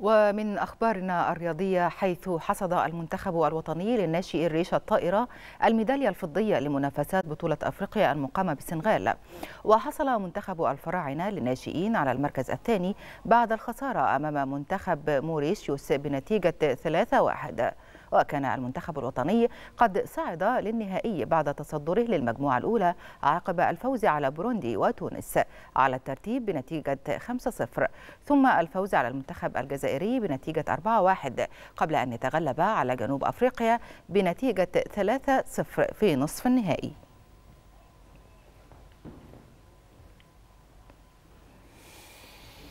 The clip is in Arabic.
ومن أخبارنا الرياضية حيث حصد المنتخب الوطني للناشئ الريشة الطائرة الميدالية الفضية لمنافسات بطولة أفريقيا المقامة بالسنغال وحصل منتخب الفراعنة للناشئين على المركز الثاني بعد الخسارة أمام منتخب موريشيوس بنتيجة 3-1 وكان المنتخب الوطني قد صعد للنهائي بعد تصدره للمجموعة الأولى عقب الفوز على بروندي وتونس على الترتيب بنتيجة 5-0 ثم الفوز على المنتخب الجزائري بنتيجة 4-1 قبل أن يتغلب على جنوب أفريقيا بنتيجة 3-0 في نصف النهائي